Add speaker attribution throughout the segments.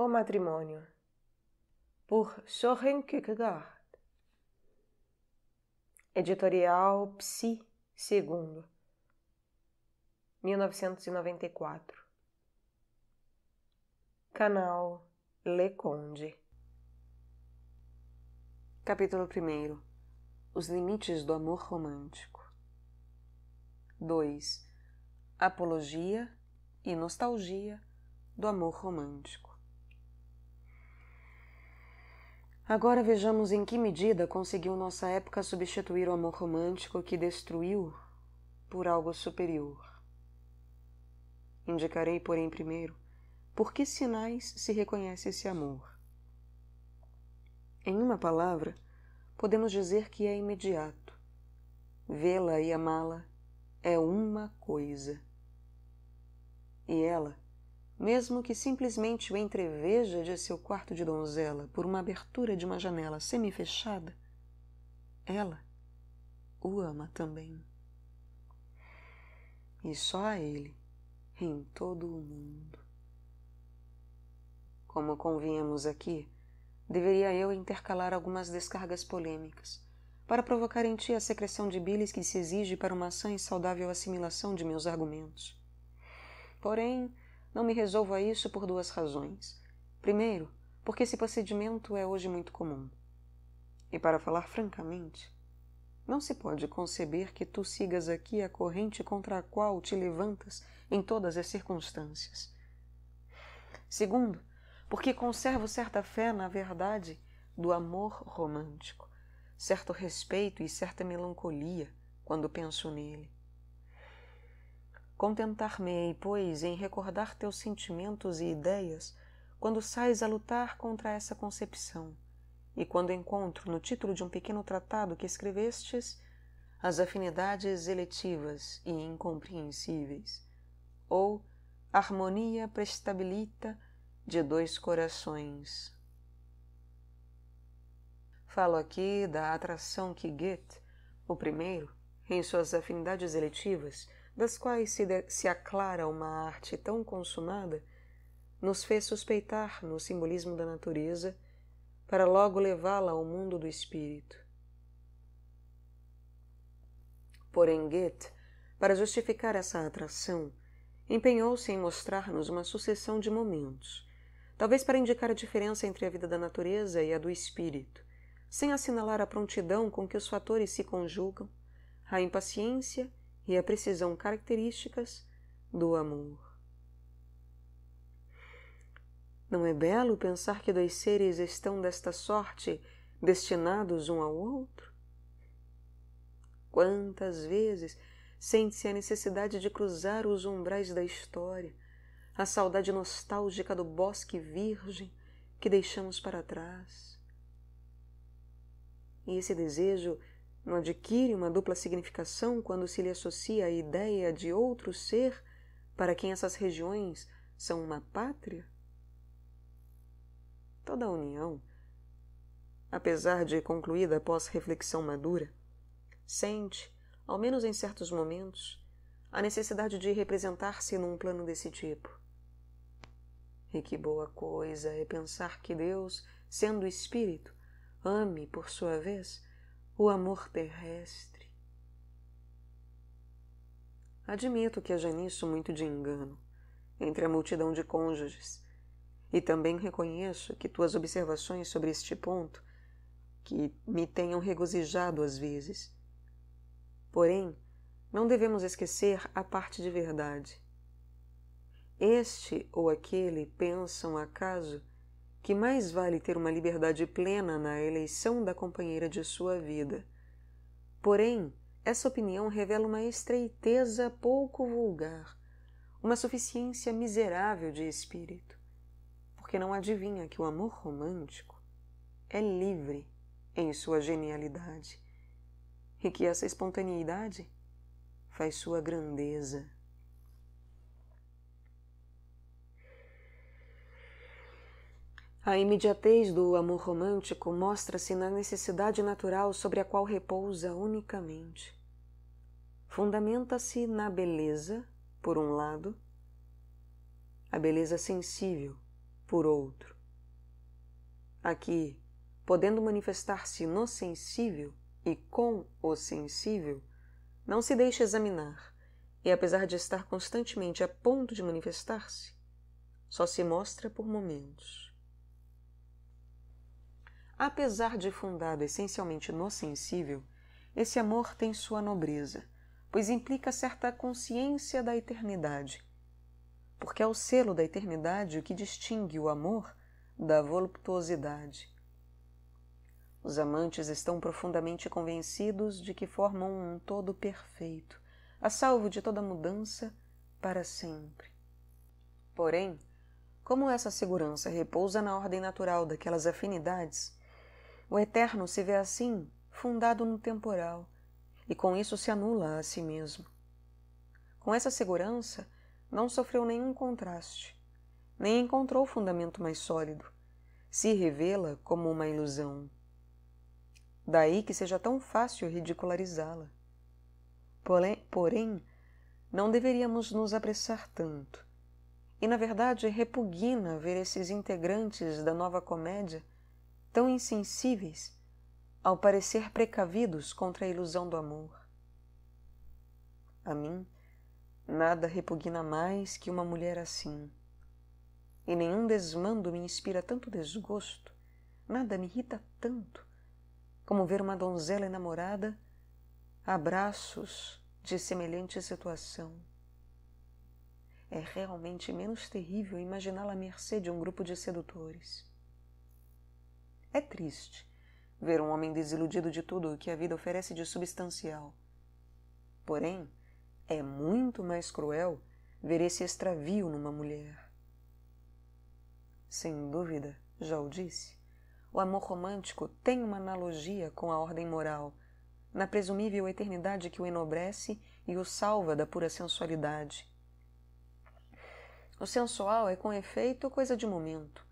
Speaker 1: O matrimônio, por Soren Kierkegaard. Editorial Psi II, 1994. Canal Le Conde. Capítulo 1 Os limites do amor romântico. 2. Apologia e nostalgia do amor romântico. Agora vejamos em que medida conseguiu nossa época substituir o amor romântico que destruiu por algo superior. Indicarei, porém, primeiro, por que sinais se reconhece esse amor. Em uma palavra, podemos dizer que é imediato. Vê-la e amá-la é uma coisa. E ela mesmo que simplesmente o entreveja de seu quarto de donzela por uma abertura de uma janela semifechada, ela o ama também. E só a ele em todo o mundo. Como convinhamos aqui, deveria eu intercalar algumas descargas polêmicas para provocar em ti a secreção de bilis que se exige para uma sã e saudável assimilação de meus argumentos. Porém, não me resolvo a isso por duas razões. Primeiro, porque esse procedimento é hoje muito comum. E para falar francamente, não se pode conceber que tu sigas aqui a corrente contra a qual te levantas em todas as circunstâncias. Segundo, porque conservo certa fé na verdade do amor romântico, certo respeito e certa melancolia quando penso nele. Contentar-me-ei, pois, em recordar teus sentimentos e ideias quando sais a lutar contra essa concepção, e quando encontro, no título de um pequeno tratado que escrevestes, as afinidades eletivas e incompreensíveis, ou harmonia prestabilita de dois corações. Falo aqui da atração que Goethe, o primeiro, em suas afinidades eletivas, das quais se, de, se aclara uma arte tão consumada, nos fez suspeitar no simbolismo da natureza para logo levá-la ao mundo do espírito. Porém, Goethe, para justificar essa atração, empenhou-se em mostrar-nos uma sucessão de momentos, talvez para indicar a diferença entre a vida da natureza e a do espírito, sem assinalar a prontidão com que os fatores se conjugam, a impaciência e a precisão características do amor. Não é belo pensar que dois seres estão desta sorte destinados um ao outro? Quantas vezes sente-se a necessidade de cruzar os umbrais da história, a saudade nostálgica do bosque virgem que deixamos para trás? E esse desejo não adquire uma dupla significação quando se lhe associa a ideia de outro ser para quem essas regiões são uma pátria? Toda a união, apesar de concluída após reflexão madura, sente, ao menos em certos momentos, a necessidade de representar-se num plano desse tipo. E que boa coisa é pensar que Deus, sendo espírito, ame, por sua vez, o amor terrestre. Admito que haja nisso muito de engano, entre a multidão de cônjuges, e também reconheço que tuas observações sobre este ponto, que me tenham regozijado às vezes. Porém, não devemos esquecer a parte de verdade. Este ou aquele pensam, acaso, que mais vale ter uma liberdade plena na eleição da companheira de sua vida. Porém, essa opinião revela uma estreiteza pouco vulgar, uma suficiência miserável de espírito, porque não adivinha que o amor romântico é livre em sua genialidade e que essa espontaneidade faz sua grandeza. A imediatez do amor romântico mostra-se na necessidade natural sobre a qual repousa unicamente. Fundamenta-se na beleza, por um lado, a beleza sensível, por outro. Aqui, podendo manifestar-se no sensível e com o sensível, não se deixa examinar, e apesar de estar constantemente a ponto de manifestar-se, só se mostra por momentos. Apesar de fundado essencialmente no sensível, esse amor tem sua nobreza, pois implica certa consciência da eternidade. Porque é o selo da eternidade o que distingue o amor da voluptuosidade. Os amantes estão profundamente convencidos de que formam um todo perfeito, a salvo de toda mudança para sempre. Porém, como essa segurança repousa na ordem natural daquelas afinidades, o eterno se vê assim fundado no temporal e com isso se anula a si mesmo. Com essa segurança, não sofreu nenhum contraste, nem encontrou fundamento mais sólido. Se revela como uma ilusão. Daí que seja tão fácil ridicularizá-la. Porém, não deveríamos nos apressar tanto. E, na verdade, repugna ver esses integrantes da nova comédia tão insensíveis ao parecer precavidos contra a ilusão do amor. A mim, nada repugna mais que uma mulher assim. E nenhum desmando me inspira tanto desgosto, nada me irrita tanto como ver uma donzela enamorada abraços de semelhante situação. É realmente menos terrível imaginá-la à mercê de um grupo de sedutores. É triste ver um homem desiludido de tudo o que a vida oferece de substancial. Porém, é muito mais cruel ver esse extravio numa mulher. Sem dúvida, já o disse, o amor romântico tem uma analogia com a ordem moral, na presumível eternidade que o enobrece e o salva da pura sensualidade. O sensual é, com efeito, coisa de momento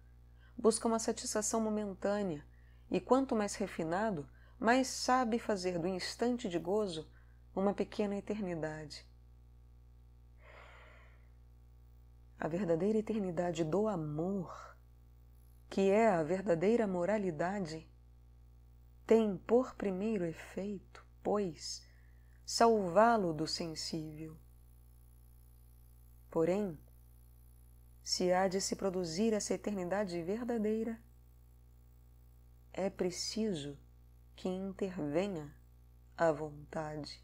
Speaker 1: busca uma satisfação momentânea, e quanto mais refinado, mais sabe fazer do instante de gozo uma pequena eternidade. A verdadeira eternidade do amor, que é a verdadeira moralidade, tem por primeiro efeito, pois, salvá-lo do sensível. Porém, se há de se produzir essa eternidade verdadeira, é preciso que intervenha a vontade.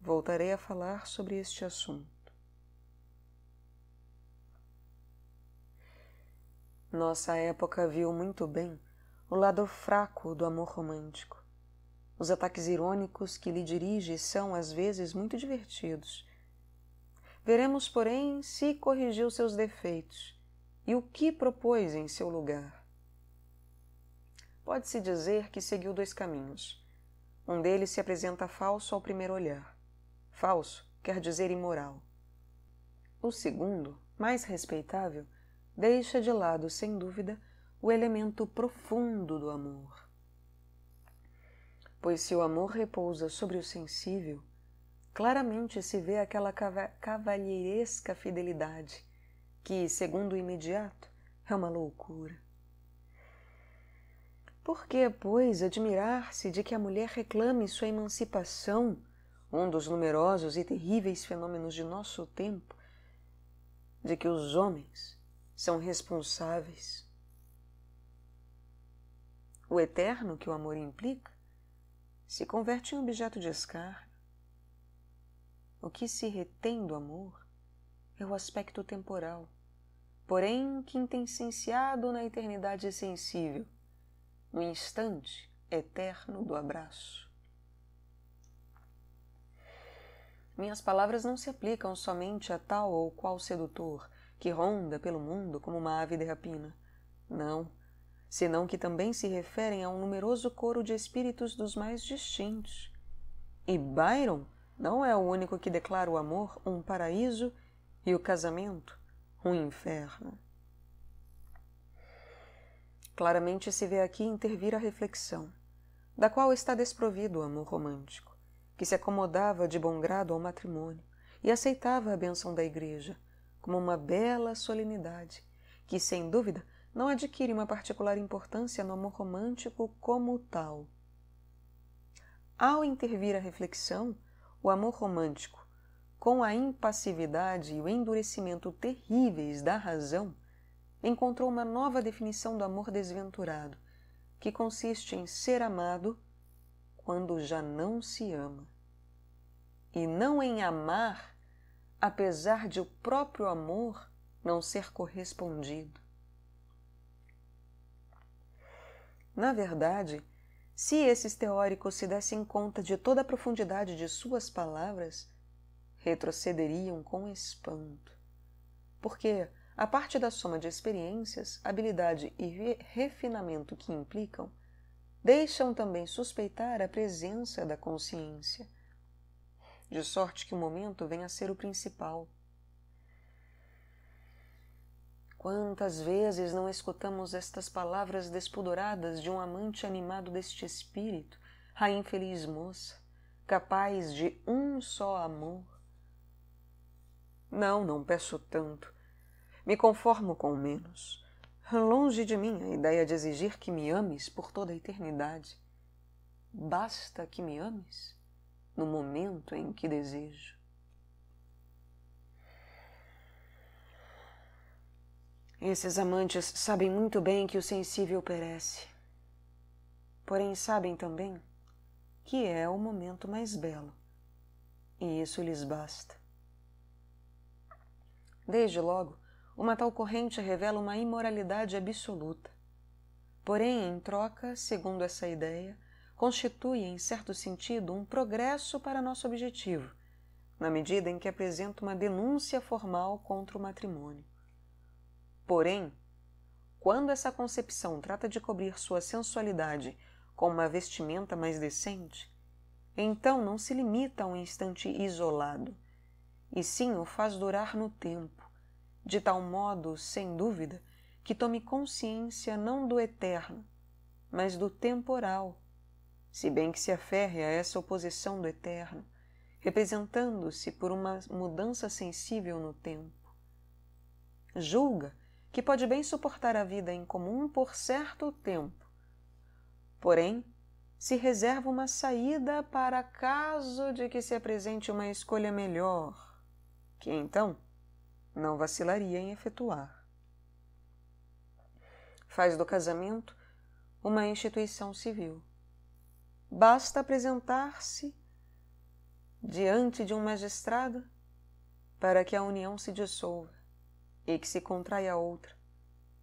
Speaker 1: Voltarei a falar sobre este assunto. Nossa época viu muito bem o lado fraco do amor romântico. Os ataques irônicos que lhe dirige são, às vezes, muito divertidos Veremos, porém, se corrigiu seus defeitos e o que propôs em seu lugar. Pode-se dizer que seguiu dois caminhos. Um deles se apresenta falso ao primeiro olhar. Falso quer dizer imoral. O segundo, mais respeitável, deixa de lado, sem dúvida, o elemento profundo do amor. Pois se o amor repousa sobre o sensível, claramente se vê aquela cavalheiresca fidelidade, que, segundo o imediato, é uma loucura. Por que, pois, admirar-se de que a mulher reclame sua emancipação, um dos numerosos e terríveis fenômenos de nosso tempo, de que os homens são responsáveis? O eterno que o amor implica se converte em objeto de escárnio. O que se retém do amor é o aspecto temporal, porém quintessenciado na eternidade sensível, no instante eterno do abraço. Minhas palavras não se aplicam somente a tal ou qual sedutor que ronda pelo mundo como uma ave de rapina. Não, senão que também se referem a um numeroso coro de espíritos dos mais distintos. E Byron não é o único que declara o amor um paraíso e o casamento um inferno. Claramente se vê aqui intervir a reflexão, da qual está desprovido o amor romântico, que se acomodava de bom grado ao matrimônio e aceitava a benção da Igreja, como uma bela solenidade, que, sem dúvida, não adquire uma particular importância no amor romântico como tal. Ao intervir a reflexão, o amor romântico, com a impassividade e o endurecimento terríveis da razão, encontrou uma nova definição do amor desventurado, que consiste em ser amado quando já não se ama, e não em amar apesar de o próprio amor não ser correspondido. Na verdade, se esses teóricos se dessem conta de toda a profundidade de suas palavras, retrocederiam com espanto. Porque, a parte da soma de experiências, habilidade e refinamento que implicam, deixam também suspeitar a presença da consciência. De sorte que o momento vem a ser o principal, Quantas vezes não escutamos estas palavras despudoradas de um amante animado deste espírito, a infeliz moça, capaz de um só amor? Não, não peço tanto. Me conformo com menos. Longe de mim a ideia de exigir que me ames por toda a eternidade. Basta que me ames no momento em que desejo. Esses amantes sabem muito bem que o sensível perece. Porém, sabem também que é o momento mais belo. E isso lhes basta. Desde logo, uma tal corrente revela uma imoralidade absoluta. Porém, em troca, segundo essa ideia, constitui, em certo sentido, um progresso para nosso objetivo, na medida em que apresenta uma denúncia formal contra o matrimônio. Porém, quando essa concepção trata de cobrir sua sensualidade com uma vestimenta mais decente, então não se limita a um instante isolado, e sim o faz durar no tempo, de tal modo, sem dúvida, que tome consciência não do eterno, mas do temporal, se bem que se aferre a essa oposição do eterno, representando-se por uma mudança sensível no tempo. Julga que pode bem suportar a vida em comum por certo tempo. Porém, se reserva uma saída para caso de que se apresente uma escolha melhor, que então não vacilaria em efetuar. Faz do casamento uma instituição civil. Basta apresentar-se diante de um magistrado para que a união se dissolva e que se contrai a outra,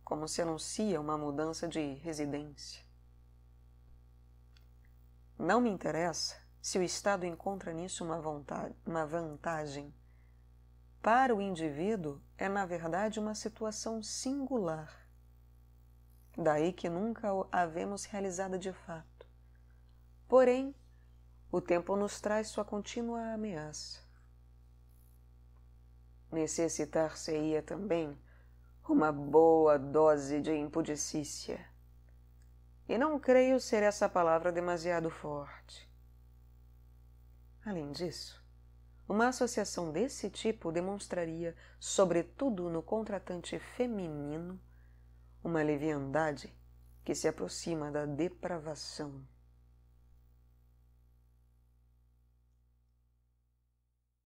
Speaker 1: como se anuncia uma mudança de residência. Não me interessa se o Estado encontra nisso uma, vontade, uma vantagem. Para o indivíduo, é na verdade uma situação singular. Daí que nunca a vemos realizada de fato. Porém, o tempo nos traz sua contínua ameaça necessitar-se-ia também uma boa dose de impudicícia. E não creio ser essa palavra demasiado forte. Além disso, uma associação desse tipo demonstraria, sobretudo no contratante feminino, uma leviandade que se aproxima da depravação.